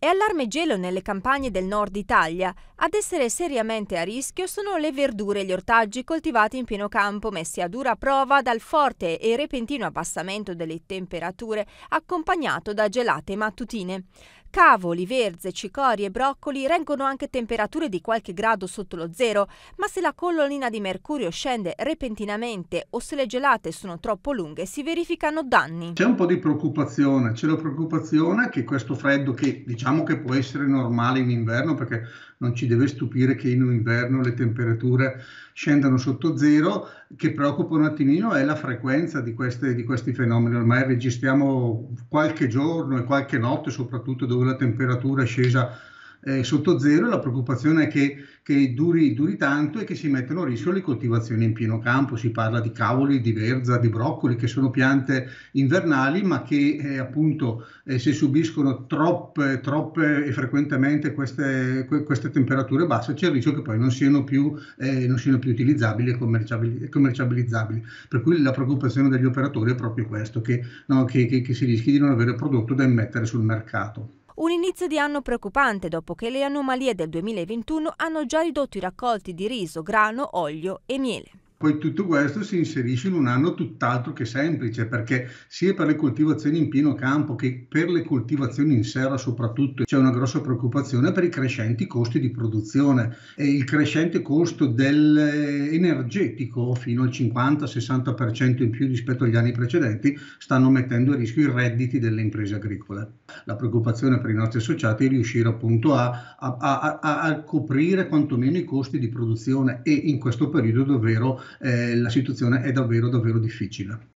È allarme gelo nelle campagne del nord Italia. Ad essere seriamente a rischio sono le verdure e gli ortaggi coltivati in pieno campo, messi a dura prova dal forte e repentino abbassamento delle temperature, accompagnato da gelate mattutine. Cavoli, verze, cicori e broccoli reggono anche temperature di qualche grado sotto lo zero, ma se la colonnina di mercurio scende repentinamente o se le gelate sono troppo lunghe si verificano danni. C'è un po' di preoccupazione, c'è la preoccupazione che questo freddo che diciamo che può essere normale in inverno perché non ci deve stupire che in inverno le temperature scendano sotto zero, che preoccupa un attimino è la frequenza di, queste, di questi fenomeni, ormai registriamo qualche giorno e qualche notte soprattutto dove la temperatura è scesa eh, sotto zero la preoccupazione è che, che duri, duri, tanto e che si mettano a rischio le coltivazioni in pieno campo. Si parla di cavoli, di verza, di broccoli, che sono piante invernali, ma che eh, appunto eh, se subiscono troppe, troppe e frequentemente queste, queste, temperature basse, c'è il rischio che poi non siano più, eh, non siano più utilizzabili e commerciabili, commerciabilizzabili. Per cui la preoccupazione degli operatori è proprio questo, che, no, che, che si rischi di non avere prodotto da immettere sul mercato. Un inizio di anno preoccupante dopo che le anomalie del 2021 hanno già ridotto i raccolti di riso, grano, olio e miele. Poi tutto questo si inserisce in un anno tutt'altro che semplice, perché sia per le coltivazioni in pieno campo che per le coltivazioni in serra soprattutto c'è una grossa preoccupazione per i crescenti costi di produzione e il crescente costo dell'energetico eh, fino al 50-60% in più rispetto agli anni precedenti stanno mettendo a rischio i redditi delle imprese agricole. La preoccupazione per i nostri associati è riuscire appunto a, a, a, a coprire quantomeno i costi di produzione e in questo periodo davvero eh, la situazione è davvero davvero difficile.